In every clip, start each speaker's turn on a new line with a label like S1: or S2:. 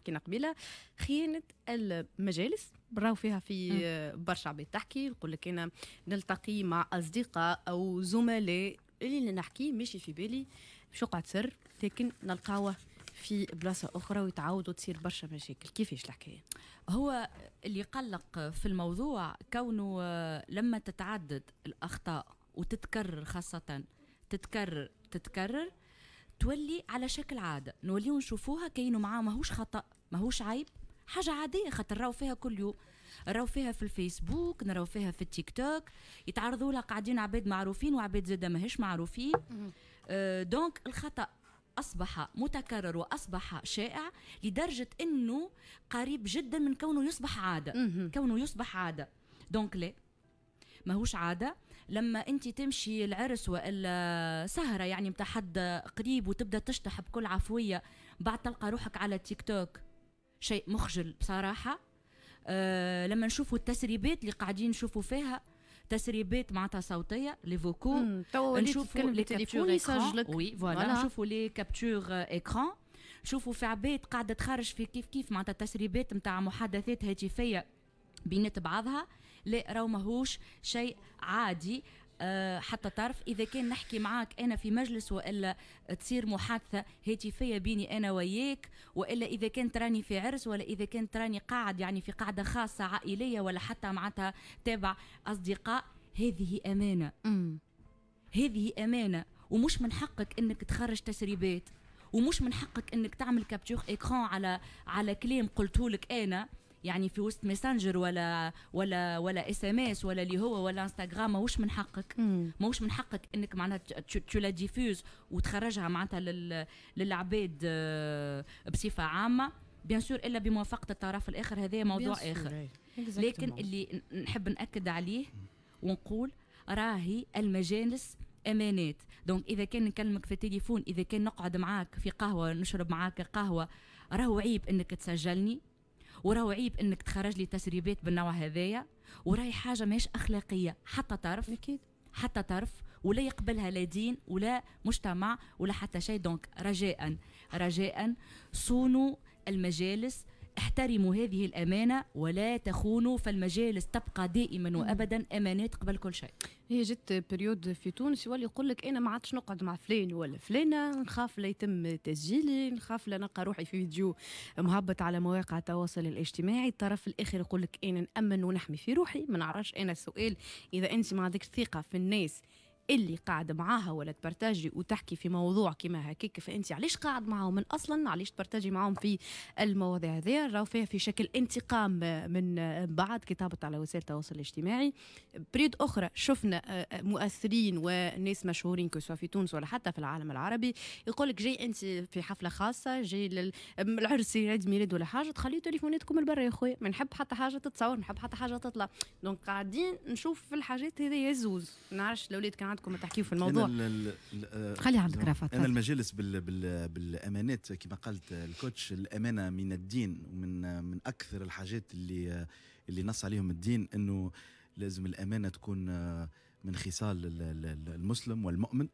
S1: حكينا قبيله خيانه المجالس براو فيها في برشا عباد تحكي نقول لك انا نلتقي مع اصدقاء او زملاء اللي نحكي ماشي في بالي شقعة سر لكن نلقاوه في بلاصه اخرى ويتعاودوا تصير برشا مشاكل كيفاش الحكايه هو اللي قلق في الموضوع كونه
S2: آه، لما تتعدد الاخطاء وتتكرر خاصه تتكرر تتكرر تولي على شكل عاده نوليو نشوفوها كاينه معاه ماهوش خطا ماهوش عيب حاجه عاديه خاطر راو فيها كل يوم راو فيها في الفيسبوك نراو فيها في التيك توك يتعرضوا لها قاعدين عباد معروفين وعباد زاده ماهيش معروفين أه دونك الخطا أصبح متكرر وأصبح شائع لدرجة أنه قريب جدا من كونه يصبح عادة كونه يصبح عادة دونك لا ماهوش عادة لما انت تمشي العرس والا سهره يعني بتاع حد قريب وتبدا تشطح بكل عفويه بعد تلقى روحك على تيك توك شيء مخجل بصراحه أه لما نشوفوا التسريبات اللي قاعدين نشوفوا فيها تسريبات معناتها صوتيه لي
S1: فوكو نشوفوا لي كابتور يسجلك وي فوالا نشوفوا
S2: لي كابتور ايكران نشوفوا في عباد قاعده تخرج في كيف كيف معناتها تسريبات نتاع محادثات هاتفيه بينات بعضها لا راهو ماهوش شيء عادي آه، حتى تعرف اذا كان نحكي معاك انا في مجلس والا تصير محادثه هاتفيه بيني انا وياك والا اذا كان راني في عرس ولا اذا كان راني قاعد يعني في قاعده خاصه عائليه ولا حتى معناتها تابع اصدقاء هذه امانه م. هذه امانه ومش من حقك انك تخرج تسريبات ومش من حقك انك تعمل كابتشوخ ايكران على على كلام قلتولك انا يعني في وسط ماسنجر ولا ولا ولا اس ام اس ولا اللي هو ولا انستغرام ماهوش من حقك ماهوش من حقك انك معناتها تو لا ديفوز وتخرجها معناتها للعباد آه، بصفه عامه بيان سور الا بموافقه الطرف الاخر هذا موضوع اخر لكن اللي نحب ناكد عليه ونقول راهي المجالس امانات دونك اذا كان نكلمك في التليفون اذا كان نقعد معاك في قهوه نشرب معاك قهوه راهو عيب انك تسجلني وراه عيب انك تخرج لي تسريبات بالنوع هذايا وراهي حاجه ماهيش اخلاقيه حتى طرف اكيد حتى طرف ولا يقبلها لا دين ولا مجتمع ولا حتى شيء دونك رجاء رجاء صونوا المجالس احترموا هذه الامانه ولا تخونوا فالمجالس تبقى دائما
S1: وابدا امانات قبل كل شيء هي جت بريود في تونس يولي يقول لك انا ما عادش نقعد مع فلان ولا فلانه نخاف لا يتم تسجيلي نخاف لا نلقى روحي في فيديو مهبط على مواقع التواصل الاجتماعي الطرف الاخر يقول لك انا نامن ونحمي في روحي ما نعرفش انا السؤال اذا انت ما عندك ثقه في الناس اللي قاعد معاها ولا تبارتاجي وتحكي في موضوع كما هكاك فانت علاش قاعد معاهم من اصلا علاش تبارتاجي معاهم في المواضيع هذه راهو فيها في شكل انتقام من بعض كتابة على وسائل التواصل الاجتماعي بريد اخرى شفنا آه، آه، مؤثرين وناس مشهورين كسوا في تونس ولا حتى في العالم العربي يقول لك جاي انت في حفله خاصه جاي للعرس عيد ميلاد ولا حاجه تخلي تليفوناتكم البر يا خويا ما نحب حتى حاجه تتصور ما نحب حتى حاجه تطلع دونك قاعدين نشوف في الحاجات هذه زوز نعرفش الاولاد كان ودكم تحكيوا في الموضوع
S3: آه، خلي عندك نعم. رافع انا المجالس بال بال بالامانات كما قالت الكوتش الامانه من الدين ومن من اكثر الحاجات اللي اللي نص عليهم الدين انه لازم الامانه تكون آه، من خصال المسلم والمؤمن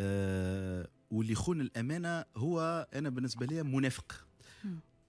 S3: آه، واللي يخون الامانه هو انا بالنسبه لي منافق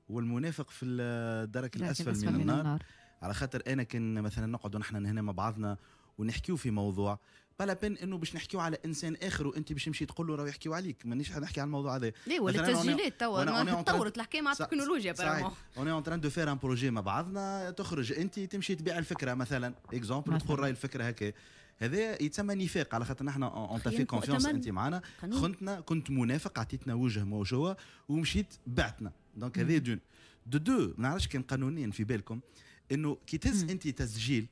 S3: والمنافق في الدرك الاسفل, الأسفل من, من النار, النار. على خاطر انا كان مثلا نقعدوا نحن هنا مع بعضنا ونحكيو في موضوع بلا بين انه باش نحكيو على انسان اخر وانت باش تمشي تقول له راهو يحكيو عليك مانيش نحكي على الموضوع هذا إيه، لا ولا التسجيلات توا تطورت
S1: الحكايه مع التكنولوجيا صحيح
S3: اون اون تران دو فير ان بروجي مع بعضنا تخرج انت تمشي تبيع الفكره مثلا اكزومبل تقول راهي الفكره هكا هذا يتسمى نفاق على خاطر نحن اون تافي كونفيونس انت معنا خنتنا كنت منافق عطيتنا وجه موجوه ومشيت بعتنا دونك هذا دون دو دو ما نعرفش كان قانونيا في بالكم انه كي تهز انت تسجيل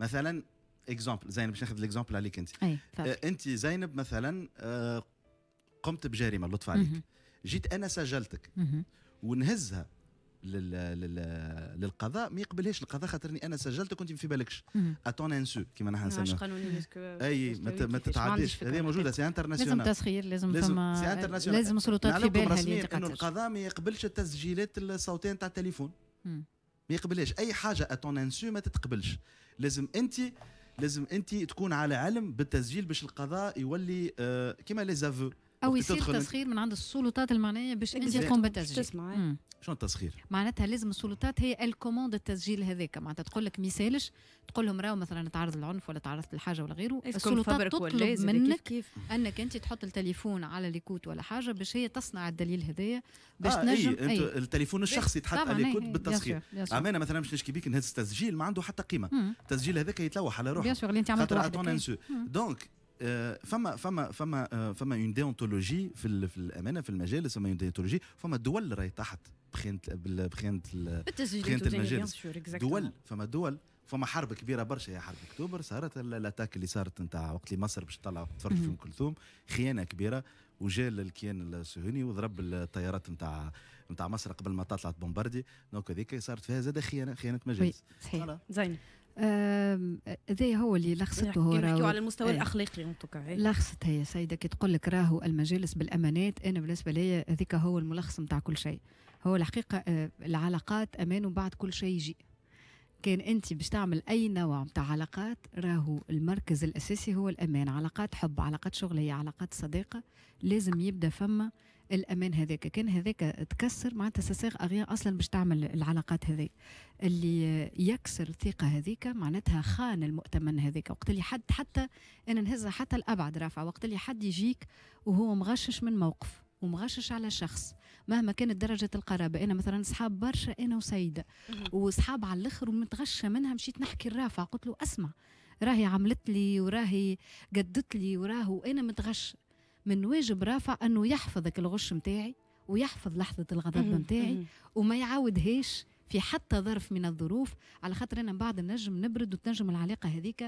S3: مثلا اكزومبل زينب باش ناخذ الاكزومبل عليك انت آه، انت زينب مثلا آه، قمت بجريمه لطف عليك مم. جيت انا سجلتك مم. ونهزها لل... لل... للقضاء ما يقبلهاش القضاء خاطرني انا سجلتك وانت ما في بالكش اتون انسو كيما نحن نسميها اي ما تتعديش هذه موجوده سي انترناسيونال لازم تسخير لازم لازم سي انترناسيونال لازم السلطات في بالها رسميا انه القضاء ما يقبلش التسجيلات الصوتيه نتاع التليفون ما يقبلهاش اي حاجه اتون انسو ما تتقبلش لازم انت لازم انت تكون على علم بالتسجيل باش القضاء يولي آه، كيما لي زافو او يصير تسخير
S4: من عند السلطات المعنيه باش انت تقوم بالتسجيل شنو التسخير؟ معناتها لازم السلطات هي الكوموند التسجيل هذاك معناتها تقول لك مثالش تقول لهم راهو مثلا تعرض للعنف ولا تعرضت لحاجه ولا غيره السلطات تطلب منك كيف كيف. انك انت تحط التليفون على ليكوت ولا حاجه باش هي تصنع الدليل هذايا باش آه تنجم أي. أي.
S3: التليفون الشخصي يتحط على إيه، ليكوت إيه، بالتسخير امانه مثلا باش نشكي بيك نهز التسجيل ما عنده حتى قيمه التسجيل هذاك يتلوح على روحه بيان سور اللي انت عملته إيه. دونك آه، فما فما فما آه، فما اون ديونتولوجي في, في الامانه في المجالس فما اون ديونتولوجي فما دول راهي تحت بخيانه بخيانه بخيانه المجالس دول فما دول فما حرب كبيره برشا هي حرب اكتوبر صارت الاتاك اللي صارت نتاع وقت اللي مصر باش تطلع تفرج في ام كلثوم خيانه كبيره وجا الكيان الصهيوني وضرب الطيارات نتاع نتاع مصر قبل ما تطلع بومباردي دونك هذيك صارت فيها زاد خيانه خيانه مجالس
S4: زين هذا هو اللي لخصته هو نحكيو على المستوى آه. الاخلاقي إيه. لخصت هي سيده كي تقول لك راهو المجالس بالامانات انا بالنسبه لي هذيك هو الملخص نتاع كل شيء هو الحقيقه آه، العلاقات امان وبعد كل شيء يجي كان انت باش تعمل اي نوع نتاع علاقات راهو المركز الاساسي هو الامان علاقات حب علاقات شغليه علاقات صداقه لازم يبدا فما الامان هذاك كان هذاك تكسر معناتها سساغ اغيان اصلا باش تعمل العلاقات هذه اللي يكسر الثقه هذيك معناتها خان المؤتمن هذاك وقت اللي حد حتى انا نهزها حتى الابعد رافعه وقت اللي حد يجيك وهو مغشش من موقف ومغشش على شخص مهما كانت درجة القرابة أنا مثلا صحاب برشا أنا وسيدة وصحاب على الآخر ومتغشة منها مشيت نحكي الرافع قلت له أسمع راهي عملت لي وراهي قدت لي وراه وأنا متغشة من واجب رافع انه يحفظك الغش نتاعي ويحفظ لحظه الغضب نتاعي وما يعاودهاش في حتى ظرف من الظروف على خاطر انا من بعد نجم نبرد وتنجم العلاقه هذيك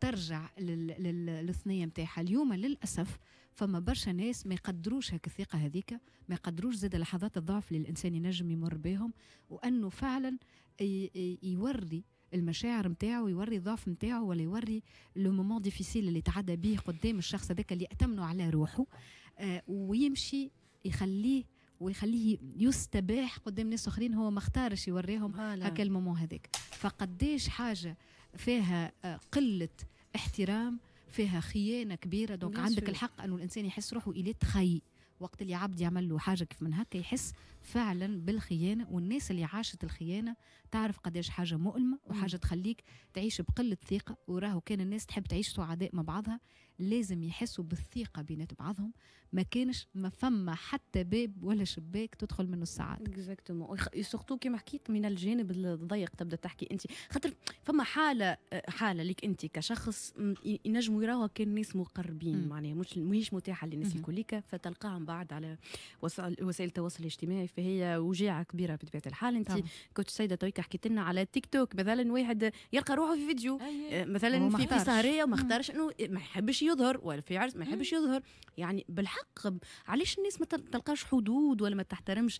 S4: ترجع للثنيه نتاعها اليوم للاسف فما برشا ناس ما يقدروش هك الثقه هذيك ما يقدروش زاد لحظات الضعف اللي الانسان ينجم يمر بهم وانه فعلا يوري المشاعر نتاعو يوري الضعف نتاعو ولا يوري لو مومون ديفيسيل اللي تعدى به قدام الشخص هذاك اللي اتمنه على روحه آه، ويمشي يخليه ويخليه يستباح قدام ناس اخرين هو ما اختارش يوريهم هكا المومون هذاك فقديش حاجه فيها آه، قله احترام فيها خيانه كبيره دونك عندك الحق انه الانسان يحس روحه اليه تخي وقت اللي عبد يعمل له حاجه كيف من هكا يحس فعلا بالخيانه والناس اللي عاشت الخيانه تعرف قداش حاجه مؤلمه وحاجه تخليك تعيش بقله ثقه وراهو كان الناس تحب تعيش سعداء مع بعضها لازم يحسوا بالثقه بينات بعضهم ما كانش ما فما حتى باب ولا شباك تدخل منه السعاده اكزاكتومون
S1: سورتو كيما حكيت من الجانب الضيق تبدا تحكي انت خاطر فما حاله حاله لك انت كشخص ينجموا يراوها كان ناس مقربين معناها مش ماهيش متاحه للناس الكليكا فتلقاهم بعد على وسائل التواصل الاجتماعي فهي وجيعه كبيره بطبيعه الحال انت كنت سيده تويكا حكيت لنا على تيك توك مثلا واحد يلقى روحه في فيديو آه، مثلا في, في سهريه وما اختارش انه ما يحبش يظهر ولا في عرس ما يحبش يظهر يعني بالحق الحق علاش الناس ما تلقاش حدود ولا ما تحترمش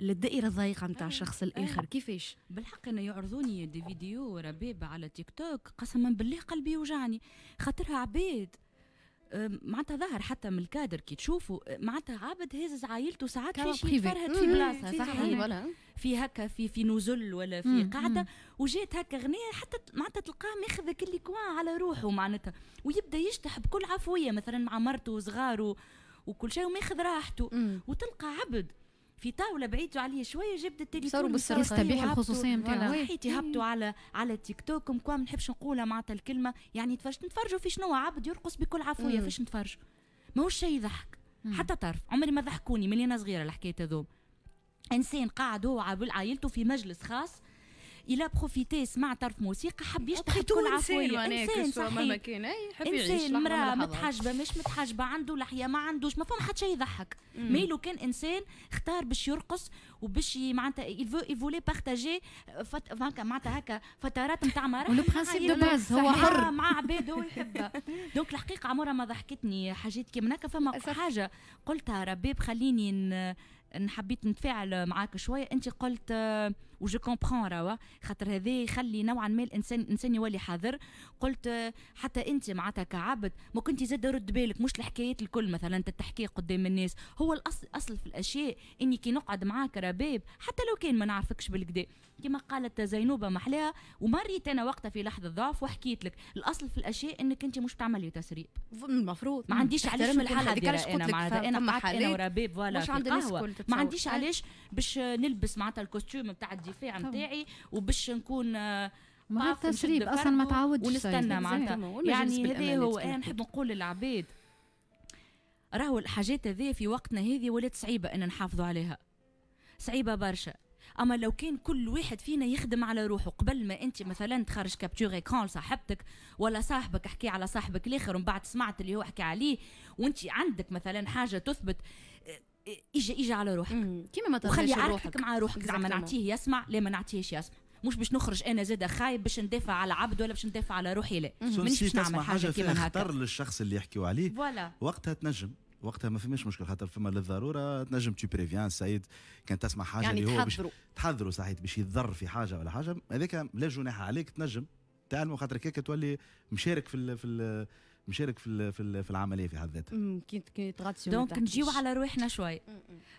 S1: الدائره الضيقه نتاع الشخص الاخر كيفاش
S2: بالحق انا يعرضوني دي فيديو ربيبه على تيك توك قسما بالله قلبي يوجعني خاطرها عبيد معناتها ظهر حتى من الكادر كي تشوفوا معناتها عبد هز عائلته ساعات شيء يتفرهد في بلاصه صحيح في هكا في في نزل ولا في مم. قاعده وجات هكا غنية حتى معناتها تلقاه ماخذ كل كوان على روحه معناتها ويبدا يشتح بكل عفويه مثلا مع مرته وصغاره وكل شيء وماخذ راحته وتلقى عبد في طاوله بعيدوا عليه شويه جبت التليفون صاروا بالسرقه يستبيح الخصوصيه نتاعنا حياتي هبطوا إيه. على على تيك توك ما نحبش نقولها معناتها الكلمه يعني فاش نتفرجوا في شنو عبد يرقص بكل عفويه فاش نتفرجوا ماهوش شيء يضحك حتى طرف عمري ما ضحكوني من انا صغيره الحكايه هذوم انسان قاعد هو عائلته في مجلس خاص الى بروفيتي سمع طرف موسيقى حب يشتغل تكون عفويه انسان صحيح
S1: انسان مراه متحجبه
S2: مش متحجبه عنده لحيه ما عندوش ما فما حتى شيء يضحك مي لو كان انسان اختار باش يرقص وباش معناتها يفولي بارتاجي فت... معناتها هكا فترات نتاع مرأة ولو برانسيب دو باز هو حر آه، مع عباد هو يحبها دونك الحقيقه عمرها ما ضحكتني حاجات كيما هكا فما حاجه قلتها رباب خليني حبيت نتفاعل معاك شويه انت قلت وجو كومبرون راهو خاطر هذا يخلي نوعا ما الانسان الانسان يولي حذر قلت حتى انت معناتها كعبد ما كنت زاد رد بالك مش الحكايات الكل مثلا تتحكي قدام الناس هو الاصل اصل في الاشياء اني كي نقعد معاك رباب حتى لو كان ما نعرفكش بالكدا كما قالت زينوبه محلاها ومريت انا وقتها في لحظه ضعف وحكيت لك الاصل في الاشياء انك انت مش تعملي تسريب
S1: المفروض ما عنديش علاش الحاله هذيك علاش قلت لك انا معناتها انا قعدت انا ورباب فوالا مش عند الناس الكل ما عنديش علاش
S2: باش نلبس معناتها الكوستيوم نتاع الدفاع نتاعي وباش نكون آه، ما تسريب اصلا ما تعودش ونستنى معناتها يعني هذا هو انا نحب نقول للعباد راهو الحاجات هذه في وقتنا هذه ولات صعيبه ان نحافظوا عليها صعيبه برشا اما لو كان كل واحد فينا يخدم على روحه قبل ما انت مثلا تخرج كابتور ايكرون لصاحبتك ولا صاحبك احكي على صاحبك الاخر ومن بعد سمعت اللي هو حكى عليه وانت عندك مثلا حاجه تثبت اجي اجي على روحك كيما ما وخلي روحك مع روحك زعما نعطيه يسمع لا ما نعطيهش يسمع مش باش نخرج انا زاد خايب باش ندافع على عبد ولا باش ندافع على روحي لا مانيش باش نعمل حاجه كيما هكا خطر
S3: للشخص اللي يحكيو عليه ولا. وقتها تنجم وقتها ما فماش مشكل خاطر فما للضروره تنجم تي بريفيان سعيد كان تسمع حاجه يعني اللي هو باش تحذروا صحيت باش يضر في حاجه ولا حاجه هذاك لا جناح عليك تنجم تعلموا خاطر كيك تولي مشارك في الـ في الـ مشارك في في, في العمليه في حد
S1: ذاتها
S2: دونك نجيو على روحنا شوي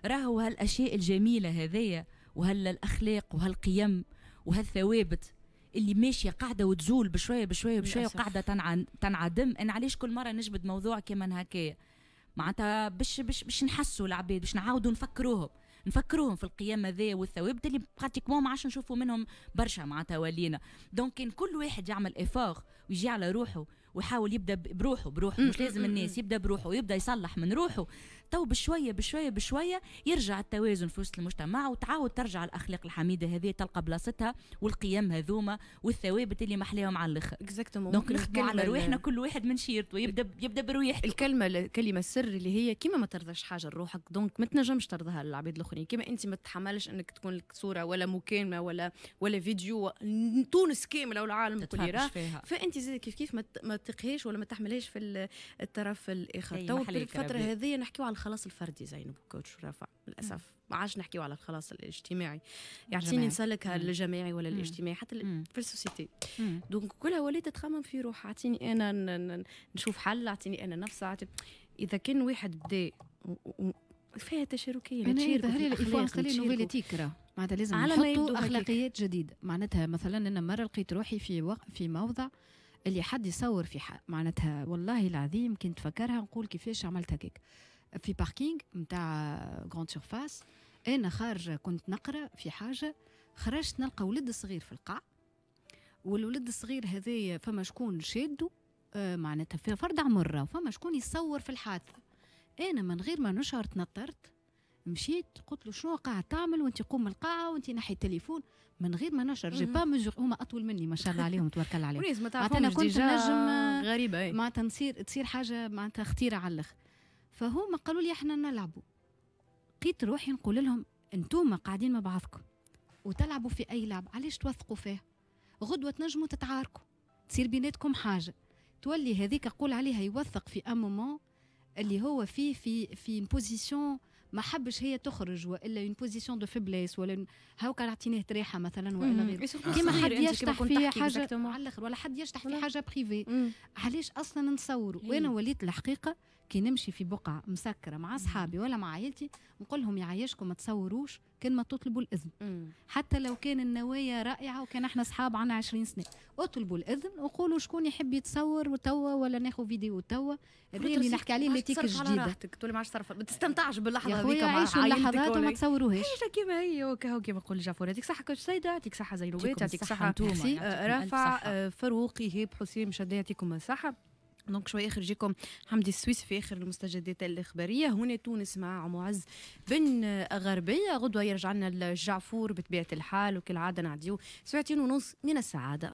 S2: راهو هالاشياء الجميله هذيا وهالاخلاق وهالقيم وهالثوابت اللي ماشيه قاعده وتزول بشويه بشويه بشويه وقاعده تنعدم انا علاش كل مره نجبد موضوع كيما هكايا معناتها باش باش باش نحسوا العباد باش نعاودوا نفكروهم نفكروهم في القيم هذايا والثوابت اللي براتيكمون ما عادش نشوفوا منهم برشا معناتها ولينا دونك كان كل واحد يعمل افاغ ويجي على روحه ويحاول يبدا بروحه بروحه مش لازم الناس يبدا بروحه ويبدا يصلح من روحه تو بشويه بشويه بشويه يرجع التوازن في وسط المجتمع وتعاود ترجع الاخلاق الحميده هذه تلقى بلاصتها والقيم هذوما والثوابت اللي محلاهم على الاخر
S1: اكزاكتومون دونك نخدموا على روحنا كل واحد من شيرته يبدا يبدا برواحته الكلمه الكلمه السر اللي هي كيما ما ترضاش حاجه لروحك دونك ما تنجمش ترضاها للعباد الاخرين كيما انت ما تتحملش انك تكون لك صوره ولا مكالمه ولا ولا فيديو تونس كامله والعالم كله فانت انت زيد كيف كيف ما تقهيش ولا ما تحملهاش في الطرف الاخر تو الفتره هذه نحكيو على الخلاص الفردي زينب كوتش رافع للاسف ما عادش نحكيو على الخلاص الاجتماعي يعطيني يعني نسلكها الجماعي ولا الاجتماعي حتى في السوسيتي دونك كلها وليت تخمم في روحها اعطيني انا نشوف حل اعطيني انا نفسي اذا كان واحد بدا فيها تشاركيه انا ظهري الافوار خلي نوفيليتيك
S4: معناتها لازم نحطوا اخلاقيات جديده معناتها مثلا انا مره لقيت روحي في وق... في موضع اللي حد يصور في حد معناتها والله العظيم كنت فكرها نقول كيفاش عملت هكاك في باركينغ نتاع غراند سيرفاس انا خارجه كنت نقرا في حاجه خرجت نلقى ولد صغير في القاع والولد الصغير هذايا فما شكون شادو آه، معناتها في فرد عمره فما شكون يصور في الحادثه انا من غير ما نشعر تنطرت مشيت قلت له شنو قاعد تعمل وانت قوم من القاعه وانت نحي التليفون من غير ما نشر جي با مزور هما اطول مني ما شاء الله عليهم تبارك الله عليهم معناتها انا كنت نجم غريبه معناتها نصير تصير حاجه معناتها خطيره على الاخر فهما قالوا لي احنا نلعبوا لقيت روحي نقول لهم انتم قاعدين مع بعضكم وتلعبوا في اي لعب علاش توثقوا فيه غدوه تنجموا تتعاركوا تصير بيناتكم حاجه تولي هذيك اقول عليها يوثق في ان مومون اللي هو فيه في في بوزيسيون ما حبش هي تخرج والا اون بوزيسيون دو فيبليس ولا هاوكا اعطيناه تريحه مثلا والا غيره كيما حد يشتح في حاجه على الاخر ولا حد يشتح في حاجه بريفي علاش اصلا نصوروا إيه. وانا وليت الحقيقه كي نمشي في بقعه مسكره مع اصحابي ولا مع عائلتي نقول لهم يعيشكم ما تصوروش كان ما تطلبوا الاذن مم. حتى لو كان النوايا رائعه وكان احنا اصحاب عنا 20 سنه اطلبوا الاذن وقولوا شكون يحب يتصور وتوا ولا ناخذ فيديو توا اللي نحكي عليه اللي تيك جديده
S1: راحتك ما عادش ما تستمتعش باللحظه هذيك مع عيشوا اللحظات وما تصوروهاش حاجه كيما هي وكهو كيما نقول جعفر يعطيك صحه كوتش سيده يعطيك صحه زينوبات يعطيك صحه رافع فاروق إيهاب حسين مشدي يعطيكم الصحه دونك شويه جيكم حمدي السويس في اخر المستجدات الاخباريه هنا تونس مع معز بن غربيه غدوه يرجع لنا الجعفور بطبيعه الحال وكالعاده نعديو ساعتين ونص من السعاده